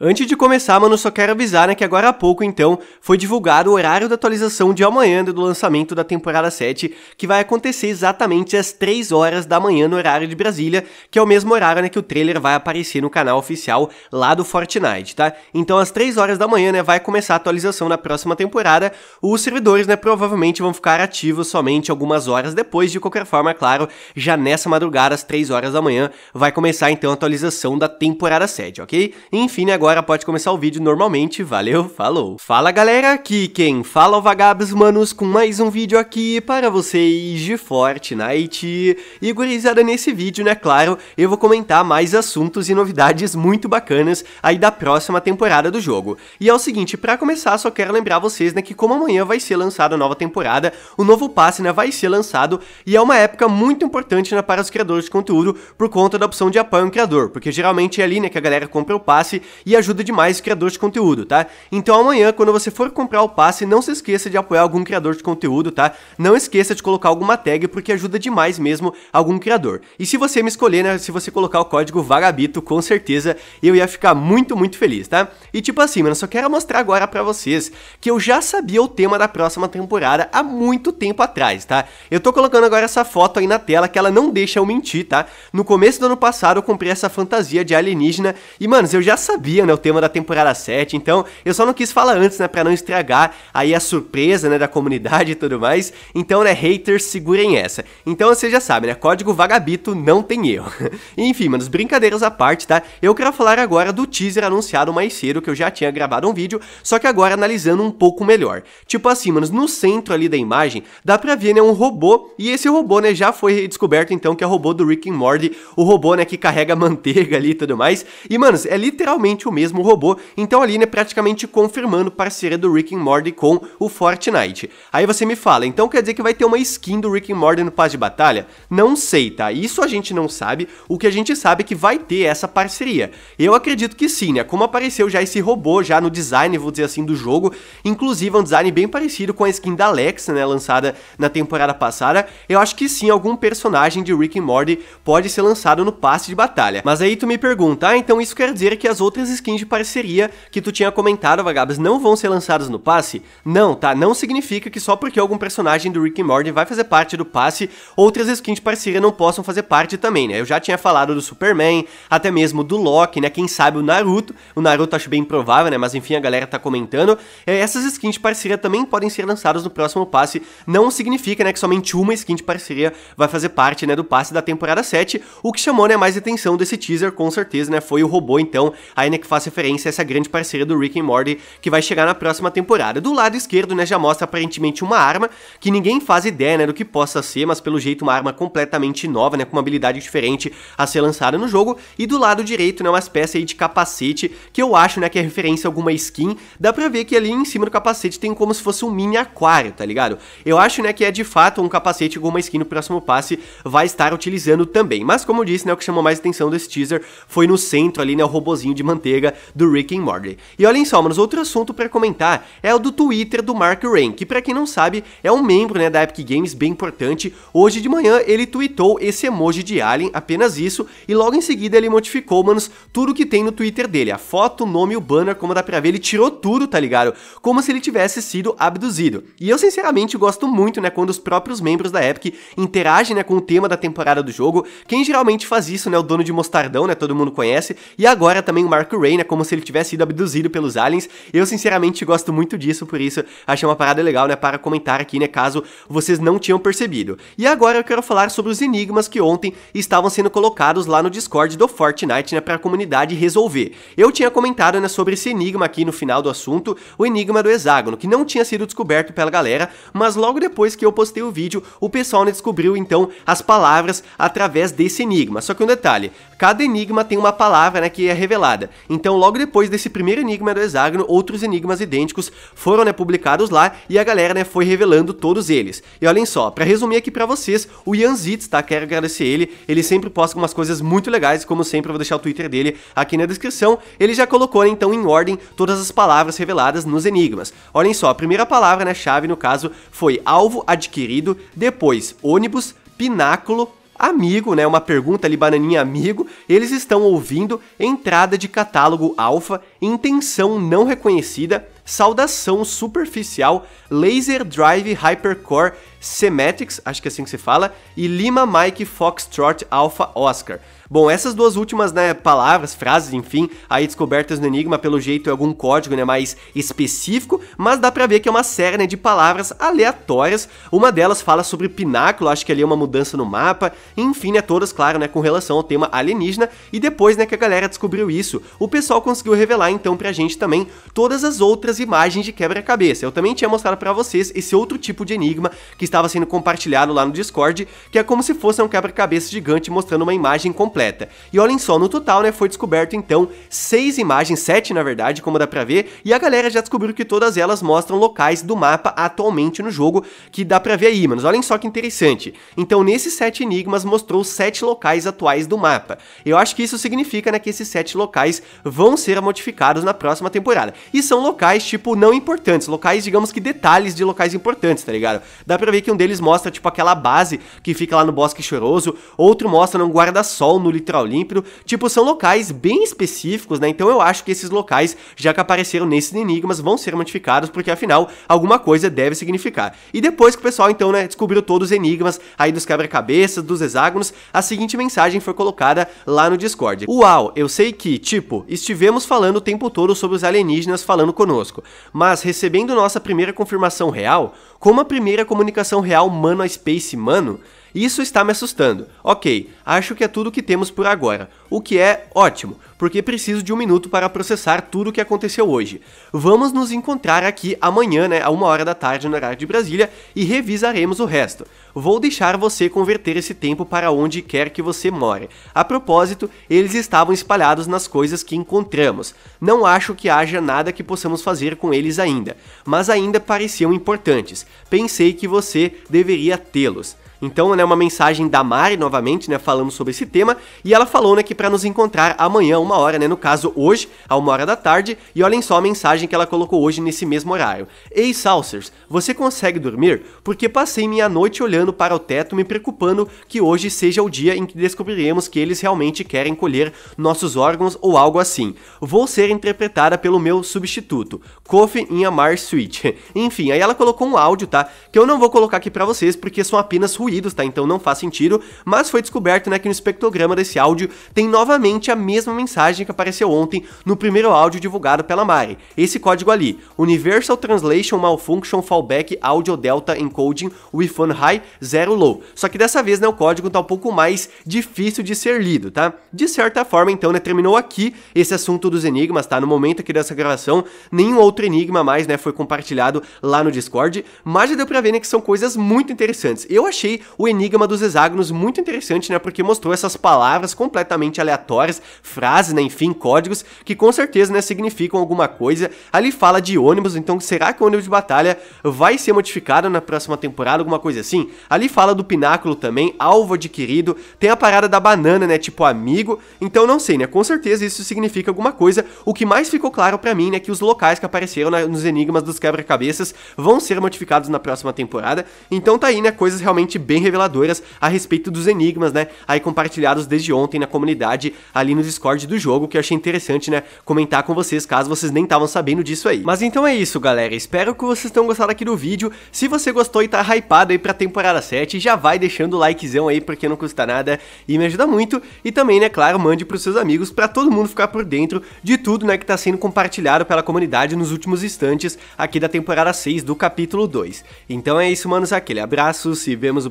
Antes de começar, mano, só quero avisar né, que agora há pouco, então, foi divulgado o horário da atualização de amanhã do lançamento da temporada 7, que vai acontecer exatamente às 3 horas da manhã no horário de Brasília, que é o mesmo horário né, que o trailer vai aparecer no canal oficial lá do Fortnite, tá? Então, às 3 horas da manhã, né, vai começar a atualização da próxima temporada. Os servidores, né, provavelmente vão ficar ativos somente algumas horas depois, de qualquer forma, é claro, já nessa madrugada, às 3 horas da manhã, vai começar, então, a atualização da temporada 7, ok? Enfim, né, agora agora pode começar o vídeo normalmente, valeu, falou. Fala galera, aqui quem fala é o Vagabes Manos com mais um vídeo aqui para vocês de Fortnite. E gurizada, nesse vídeo, né, claro, eu vou comentar mais assuntos e novidades muito bacanas aí da próxima temporada do jogo. E é o seguinte, para começar, só quero lembrar vocês, né, que como amanhã vai ser lançada a nova temporada, o novo passe, né, vai ser lançado e é uma época muito importante, né, para os criadores de conteúdo por conta da opção de apoio ao criador, porque geralmente é ali, né, que a galera compra o passe e ajuda demais o criador de conteúdo, tá? Então amanhã, quando você for comprar o passe, não se esqueça de apoiar algum criador de conteúdo, tá? Não esqueça de colocar alguma tag, porque ajuda demais mesmo algum criador. E se você me escolher, né, se você colocar o código Vagabito, com certeza eu ia ficar muito, muito feliz, tá? E tipo assim, mano, só quero mostrar agora para vocês que eu já sabia o tema da próxima temporada há muito tempo atrás, tá? Eu tô colocando agora essa foto aí na tela que ela não deixa eu mentir, tá? No começo do ano passado eu comprei essa fantasia de alienígena e, mano, eu já sabia né? O tema da temporada 7. Então, eu só não quis falar antes, né? Pra não estragar aí a surpresa, né? Da comunidade e tudo mais. Então, né? Haters, segurem essa. Então, você já sabe, né? Código vagabito não tem erro. Enfim, manos, brincadeiras à parte, tá? Eu quero falar agora do teaser anunciado mais cedo, que eu já tinha gravado um vídeo, só que agora analisando um pouco melhor. Tipo assim, manos, no centro ali da imagem, dá pra ver, né? Um robô. E esse robô, né? Já foi descoberto, então, que é o robô do Rick and Morty. O robô, né? Que carrega manteiga ali e tudo mais. E, manos, é literalmente o mesmo robô, então a Aline é praticamente confirmando parceria do Rick and Morty com o Fortnite. Aí você me fala, então quer dizer que vai ter uma skin do Rick and Morty no Paz de Batalha? Não sei, tá? Isso a gente não sabe, o que a gente sabe é que vai ter essa parceria. Eu acredito que sim, né? Como apareceu já esse robô já no design, vou dizer assim, do jogo, inclusive é um design bem parecido com a skin da Alexa, né, lançada na temporada passada, eu acho que sim, algum personagem de Rick and Morty pode ser lançado no passe de batalha. Mas aí tu me pergunta, ah, então isso quer dizer que as outras skins skins de parceria que tu tinha comentado, Vagabas, não vão ser lançadas no passe? Não, tá? Não significa que só porque algum personagem do Rick and Morty vai fazer parte do passe, outras skins de parceria não possam fazer parte também, né? Eu já tinha falado do Superman, até mesmo do Loki, né? Quem sabe o Naruto, o Naruto acho bem provável né? Mas enfim, a galera tá comentando. É, essas skins de parceria também podem ser lançadas no próximo passe, não significa, né, que somente uma skin de parceria vai fazer parte, né, do passe da temporada 7, o que chamou, né, mais atenção desse teaser, com certeza, né, foi o robô, então, a Nick faz referência a essa grande parceria do Rick e Morty que vai chegar na próxima temporada. Do lado esquerdo, né, já mostra aparentemente uma arma que ninguém faz ideia, né, do que possa ser, mas pelo jeito uma arma completamente nova, né, com uma habilidade diferente a ser lançada no jogo. E do lado direito, né, uma espécie de capacete que eu acho, né, que é referência a alguma skin. Dá pra ver que ali em cima do capacete tem como se fosse um mini aquário, tá ligado? Eu acho, né, que é de fato um capacete com uma skin no próximo passe vai estar utilizando também. Mas como eu disse, né, o que chamou mais atenção desse teaser foi no centro ali, né, o robozinho de manteiga antiga do Rick and Morty. E olhem só, mas outro assunto para comentar é o do Twitter do Mark Rain, que para quem não sabe, é um membro né, da Epic Games bem importante. Hoje de manhã ele tweetou esse emoji de Alien, apenas isso, e logo em seguida ele modificou, manos, tudo que tem no Twitter dele, a foto, o nome, o banner, como dá pra ver, ele tirou tudo, tá ligado? Como se ele tivesse sido abduzido. E eu sinceramente gosto muito, né, quando os próprios membros da Epic interagem, né, com o tema da temporada do jogo. Quem geralmente faz isso, né, o dono de Mostardão, né, todo mundo conhece, e agora também o Mark Rain é como se ele tivesse sido abduzido pelos aliens. Eu, sinceramente, gosto muito disso, por isso achei uma parada legal, né, para comentar aqui, né, caso vocês não tinham percebido. E agora eu quero falar sobre os enigmas que ontem estavam sendo colocados lá no Discord do Fortnite, né, para a comunidade resolver. Eu tinha comentado, né, sobre esse enigma aqui no final do assunto, o enigma do hexágono, que não tinha sido descoberto pela galera, mas logo depois que eu postei o vídeo, o pessoal né, descobriu então as palavras através desse enigma. Só que um detalhe, cada enigma tem uma palavra, né, que é revelada. Então, logo depois desse primeiro enigma do hexágono, outros enigmas idênticos foram né, publicados lá e a galera né, foi revelando todos eles. E olhem só, para resumir aqui para vocês, o Ian Zitz, tá? Quero agradecer ele, ele sempre posta umas coisas muito legais, como sempre eu vou deixar o Twitter dele aqui na descrição. Ele já colocou né, então em ordem todas as palavras reveladas nos enigmas. Olhem só, a primeira palavra, né, chave no caso, foi alvo adquirido, depois ônibus, pináculo, amigo, né? Uma pergunta ali, bananinha amigo. Eles estão ouvindo entrada de catálogo alfa, intenção não reconhecida, saudação superficial, laser drive hypercore Semetics, acho que é assim que se fala, e Lima Mike Foxtrot Alpha Oscar. Bom, essas duas últimas, né, palavras, frases, enfim, aí descobertas no Enigma, pelo jeito é algum código, né, mais específico, mas dá pra ver que é uma série, né, de palavras aleatórias. Uma delas fala sobre pináculo, acho que ali é uma mudança no mapa, enfim, né, todas, claro, né, com relação ao tema alienígena, e depois, né, que a galera descobriu isso, o pessoal conseguiu revelar, então, pra gente também todas as outras imagens de quebra-cabeça. Eu também tinha mostrado pra vocês esse outro tipo de enigma que estava sendo compartilhado lá no Discord, que é como se fosse um quebra-cabeça gigante mostrando uma imagem completa. E olhem só, no total, né, foi descoberto então seis imagens, sete na verdade, como dá pra ver, e a galera já descobriu que todas elas mostram locais do mapa atualmente no jogo, que dá pra ver aí, manos. Olhem só que interessante. Então, nesses sete enigmas mostrou sete locais atuais do mapa. Eu acho que isso significa, né, que esses sete locais vão ser modificados na próxima temporada. E são locais, tipo, não importantes, locais, digamos que detalhes de locais importantes, tá ligado? Dá pra ver que um deles mostra, tipo, aquela base que fica lá no Bosque Choroso, outro mostra num guarda-sol no litoral límpido. Tipo, são locais bem específicos, né? Então eu acho que esses locais, já que apareceram nesses enigmas, vão ser modificados, porque afinal, alguma coisa deve significar. E depois que o pessoal, então, né, descobriu todos os enigmas aí dos quebra-cabeças, dos hexágonos, a seguinte mensagem foi colocada lá no Discord. Uau, eu sei que, tipo, estivemos falando o tempo todo sobre os alienígenas falando conosco, mas recebendo nossa primeira confirmação real, como a primeira comunicação real mano a space mano, isso está me assustando. Ok, acho que é tudo que temos por agora, o que é ótimo, porque preciso de um minuto para processar tudo o que aconteceu hoje. Vamos nos encontrar aqui amanhã, né, a uma hora da tarde no horário de Brasília e revisaremos o resto. Vou deixar você converter esse tempo para onde quer que você more. A propósito, eles estavam espalhados nas coisas que encontramos. Não acho que haja nada que possamos fazer com eles ainda, mas ainda pareciam importantes. Pensei que você deveria tê-los. Então, né, uma mensagem da Mari novamente, né, falando sobre esse tema, e ela falou, né, que para nos encontrar amanhã uma hora, né, no caso hoje, a uma hora da tarde, e olhem só a mensagem que ela colocou hoje nesse mesmo horário. Ei, Salsers, você consegue dormir? Porque passei minha noite olhando para o teto, me preocupando que hoje seja o dia em que descobriremos que eles realmente querem colher nossos órgãos ou algo assim. Vou ser interpretada pelo meu substituto, Kofi Inhamar Switch. Enfim, aí ela colocou um áudio, tá, que eu não vou colocar aqui para vocês porque são apenas ruídos poluídos, tá? Então não faz sentido, mas foi descoberto, né, que no espectrograma desse áudio tem novamente a mesma mensagem que apareceu ontem no primeiro áudio divulgado pela Mari. Esse código ali, Universal Translation Malfunction Fallback Audio Delta Encoding with One High Zero Low. Só que dessa vez, né, o código tá um pouco mais difícil de ser lido, tá? De certa forma, então, né, terminou aqui esse assunto dos enigmas, tá? No momento aqui dessa gravação, nenhum outro enigma mais, né, foi compartilhado lá no Discord, mas já deu pra ver, né, que são coisas muito interessantes. Eu achei o Enigma dos Hexágonos, muito interessante, né? Porque mostrou essas palavras completamente aleatórias, frases, né? Enfim, códigos, que com certeza, né, significam alguma coisa. Ali fala de ônibus, então será que o ônibus de batalha vai ser modificado na próxima temporada, alguma coisa assim? Ali fala do pináculo também, alvo adquirido, tem a parada da banana, né? Tipo amigo, então não sei, né? Com certeza isso significa alguma coisa. O que mais ficou claro para mim, né? Que os locais que apareceram na, nos enigmas dos quebra-cabeças vão ser modificados na próxima temporada. Então tá aí, né? Coisas realmente bem reveladoras a respeito dos enigmas, né? Aí compartilhados desde ontem na comunidade ali no Discord do jogo, que eu achei interessante, né? Comentar com vocês, caso vocês nem estavam sabendo disso aí. Mas então é isso, galera. Espero que vocês tenham gostado aqui do vídeo. Se você gostou e tá hypado aí pra temporada 7, já vai deixando o likezão aí, porque não custa nada e me ajuda muito. E também, né, claro, mande pros seus amigos pra todo mundo ficar por dentro de tudo, né, que tá sendo compartilhado pela comunidade nos últimos instantes aqui da temporada 6 do capítulo 2. Então é isso, manos, aquele abraço, se vemos no